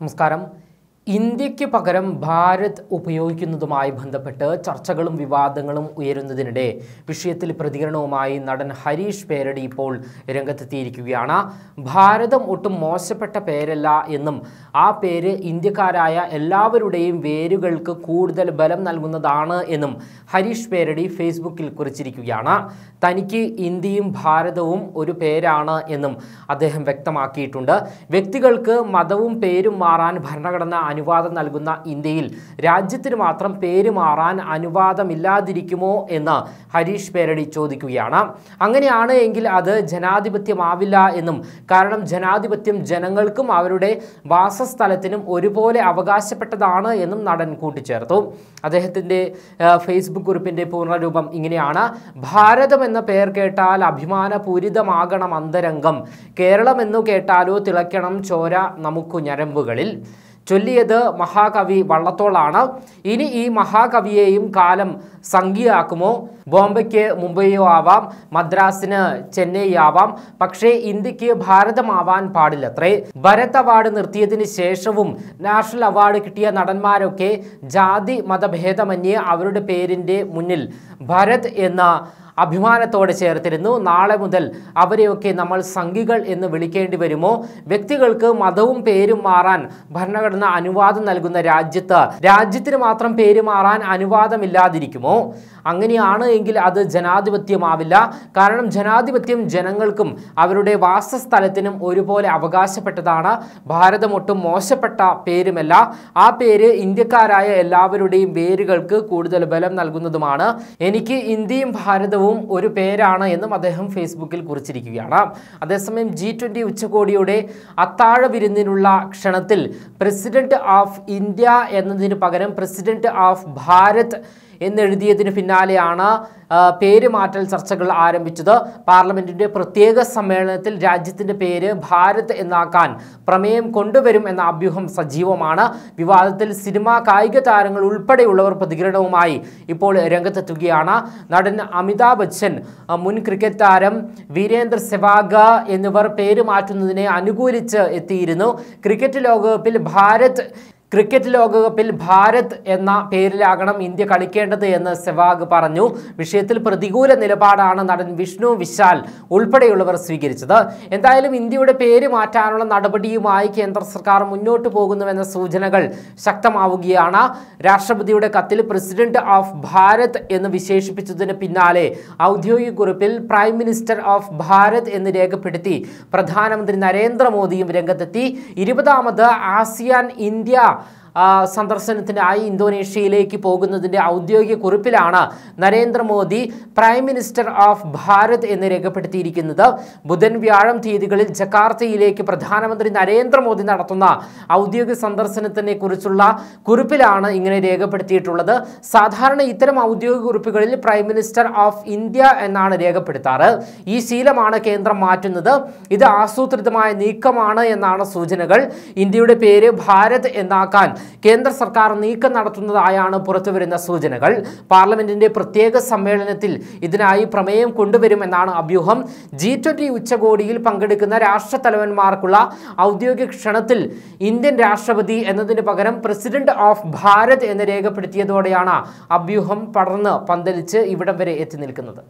നമസ്കാരം ഇന്ത്യയ്ക്ക് പകരം ഭാരത് ഉപയോഗിക്കുന്നതുമായി ബന്ധപ്പെട്ട് ചർച്ചകളും വിവാദങ്ങളും ഉയരുന്നതിനിടെ വിഷയത്തിൽ പ്രതികരണവുമായി നടൻ ഹരീഷ് പേരടി ഇപ്പോൾ രംഗത്തെത്തിയിരിക്കുകയാണ് ഭാരതം ഒട്ടും മോശപ്പെട്ട പേരല്ല എന്നും ആ പേര് ഇന്ത്യക്കാരായ എല്ലാവരുടെയും വേരുകൾക്ക് കൂടുതൽ ബലം നൽകുന്നതാണ് എന്നും ഹരീഷ് പേരടി ഫേസ്ബുക്കിൽ കുറിച്ചിരിക്കുകയാണ് തനിക്ക് ഇന്ത്യയും ഭാരതവും ഒരു പേരാണ് എന്നും അദ്ദേഹം വ്യക്തമാക്കിയിട്ടുണ്ട് വ്യക്തികൾക്ക് മതവും പേരും മാറാൻ ഭരണഘടന അനുവാദം നൽകുന്ന ഇന്ത്യയിൽ രാജ്യത്തിന് മാത്രം പേര് മാറാൻ അനുവാദമില്ലാതിരിക്കുമോ എന്ന് ഹരീഷ് പേരടി ചോദിക്കുകയാണ് അങ്ങനെയാണ് എങ്കിൽ അത് ജനാധിപത്യമാവില്ല എന്നും കാരണം ജനാധിപത്യം ജനങ്ങൾക്കും അവരുടെ വാസസ്ഥലത്തിനും ഒരുപോലെ അവകാശപ്പെട്ടതാണ് എന്നും നടൻ കൂട്ടിച്ചേർത്തു അദ്ദേഹത്തിൻ്റെ ഫേസ്ബുക്ക് കുറിപ്പിൻ്റെ പൂർണ്ണരൂപം ഇങ്ങനെയാണ് ഭാരതം എന്ന പേർ കേട്ടാൽ അഭിമാനപൂരിതമാകണം അന്തരംഗം കേരളം എന്നു കേട്ടാലോ തിളയ്ക്കണം ചോര നമുക്കു ഞരമ്പുകളിൽ ചൊല്ലിയത് മഹാകവി വള്ളത്തോളാണ് ഇനി ഈ മഹാകവിയെയും കാലം സംഖ്യയാക്കുമോ ബോംബെക്ക് മുംബൈയോ ആവാം മദ്രാസിന് ചെന്നൈ ആവാം പക്ഷേ ഇന്ത്യക്ക് ഭാരതമാവാൻ പാടില്ലത്രേ ഭരത് അവാർഡ് നിർത്തിയതിന് ശേഷവും നാഷണൽ അവാർഡ് കിട്ടിയ നടന്മാരൊക്കെ ജാതി മതഭേദമന്യേ അവരുടെ പേരിൻ്റെ മുന്നിൽ ഭരത് എന്ന അഭിമാനത്തോടെ ചേർത്തിരുന്നു നാളെ മുതൽ അവരെയൊക്കെ നമ്മൾ സംഘികൾ എന്ന് വിളിക്കേണ്ടി വരുമോ വ്യക്തികൾക്ക് മതവും പേരും മാറാൻ ഭരണഘടന അനുവാദം നൽകുന്ന രാജ്യത്ത് രാജ്യത്തിന് മാത്രം പേര് മാറാൻ അനുവാദമില്ലാതിരിക്കുമോ അങ്ങനെയാണ് എങ്കിൽ അത് ജനാധിപത്യമാവില്ല കാരണം ജനാധിപത്യം ജനങ്ങൾക്കും അവരുടെ വാസസ്ഥലത്തിനും ഒരുപോലെ അവകാശപ്പെട്ടതാണ് ഭാരതമൊട്ടും മോശപ്പെട്ട പേരുമല്ല ആ പേര് ഇന്ത്യക്കാരായ എല്ലാവരുടെയും വേരുകൾക്ക് കൂടുതൽ ബലം നൽകുന്നതുമാണ് എനിക്ക് ഇന്ത്യയും ഭാരതവും ഏറ്റവും ഒരു പേരാണ് എന്നും അദ്ദേഹം ഫേസ്ബുക്കിൽ കുറിച്ചിരിക്കുകയാണ് അതേസമയം ജി ട്വൻ്റി ഉച്ചകോടിയുടെ അത്താഴ വിരുന്നിനുള്ള ക്ഷണത്തിൽ പ്രസിഡന്റ് ഓഫ് ഇന്ത്യ എന്നതിന് പകരം പ്രസിഡന്റ് ഓഫ് ഭാരത് എന്നെഴുതിയതിന് പിന്നാലെയാണ് പേരുമാറ്റൽ ചർച്ചകൾ ആരംഭിച്ചത് പാർലമെൻറ്റിൻ്റെ പ്രത്യേക സമ്മേളനത്തിൽ രാജ്യത്തിൻ്റെ പേര് ഭാരത് എന്നാക്കാൻ പ്രമേയം കൊണ്ടുവരും എന്ന അഭ്യൂഹം സജീവമാണ് വിവാദത്തിൽ സിനിമാ കായിക താരങ്ങൾ ഉൾപ്പെടെയുള്ളവർ പ്രതികരണവുമായി ഇപ്പോൾ രംഗത്തെത്തുകയാണ് നടൻ അമിതാഭ് ബച്ചൻ മുൻ ക്രിക്കറ്റ് താരം വീരേന്ദ്ര സെവാഗ എന്നിവർ പേര് മാറ്റുന്നതിനെ അനുകൂലിച്ച് എത്തിയിരുന്നു ക്രിക്കറ്റ് ലോകകപ്പിൽ ഭാരത് ക്രിക്കറ്റ് ലോകകപ്പിൽ ഭാരത് എന്ന പേരിലാകണം ഇന്ത്യ കളിക്കേണ്ടത് എന്ന് സെവാഗ് പറഞ്ഞു വിഷയത്തിൽ പ്രതികൂല നിലപാടാണ് നടൻ വിഷ്ണു വിശാൽ ഉൾപ്പെടെയുള്ളവർ സ്വീകരിച്ചത് എന്തായാലും ഇന്ത്യയുടെ പേര് മാറ്റാനുള്ള നടപടിയുമായി കേന്ദ്ര സർക്കാർ മുന്നോട്ട് പോകുന്നുവെന്ന സൂചനകൾ ശക്തമാവുകയാണ് രാഷ്ട്രപതിയുടെ കത്തിൽ പ്രസിഡന്റ് ഓഫ് ഭാരത് എന്ന് വിശേഷിപ്പിച്ചതിന് പിന്നാലെ ഔദ്യോഗിക കുറിപ്പിൽ പ്രൈം മിനിസ്റ്റർ ഓഫ് ഭാരത് എന്ന് രേഖപ്പെടുത്തി പ്രധാനമന്ത്രി നരേന്ദ്രമോദിയും രംഗത്തെത്തി ഇരുപതാമത് ആസിയാൻ ഇന്ത്യ സന്ദർശനത്തിനായി ഇന്തോനേഷ്യയിലേക്ക് പോകുന്നതിൻ്റെ ഔദ്യോഗിക കുറിപ്പിലാണ് Narendra Modi prime minister of Bharat എന്ന് രേഖപ്പെടുത്തിയിരിക്കുന്നത് ബുധൻ വ്യാഴം തീയതികളിൽ ജക്കാർത്തയിലേക്ക് പ്രധാനമന്ത്രി നരേന്ദ്രമോദി നടത്തുന്ന ഔദ്യോഗിക സന്ദർശനത്തിനെ കുറിച്ചുള്ള കുറിപ്പിലാണ് ഇങ്ങനെ രേഖപ്പെടുത്തിയിട്ടുള്ളത് സാധാരണ ഇത്തരം ഔദ്യോഗിക കുറിപ്പുകളിൽ പ്രൈം മിനിസ്റ്റർ ഓഫ് ഇന്ത്യ എന്നാണ് രേഖപ്പെടുത്താറ് ഈ ശീലമാണ് കേന്ദ്രം മാറ്റുന്നത് ഇത് ആസൂത്രിതമായ നീക്കമാണ് എന്നാണ് സൂചനകൾ ഇന്ത്യയുടെ പേര് ഭാരത് എന്നാക്കാൻ കേന്ദ്ര സർക്കാർ നീക്കം നടത്തുന്നതായാണ് പുറത്തുവരുന്ന സൂചനകൾ പാർലമെന്റിന്റെ പ്രത്യേക സമ്മേളനത്തിൽ ഇതിനായി പ്രമേയം കൊണ്ടുവരുമെന്നാണ് അഭ്യൂഹം ജി ട്വന്റി ഉച്ചകോടിയിൽ പങ്കെടുക്കുന്ന രാഷ്ട്ര തലവന്മാർക്കുള്ള ഔദ്യോഗിക ക്ഷണത്തിൽ ഇന്ത്യൻ രാഷ്ട്രപതി എന്നതിന് പകരം പ്രസിഡന്റ് ഓഫ് ഭാരത് എന്ന് രേഖപ്പെടുത്തിയതോടെയാണ് അഭ്യൂഹം പടർന്ന് പന്തലിച്ച് ഇവിടം വരെ എത്തി നിൽക്കുന്നത്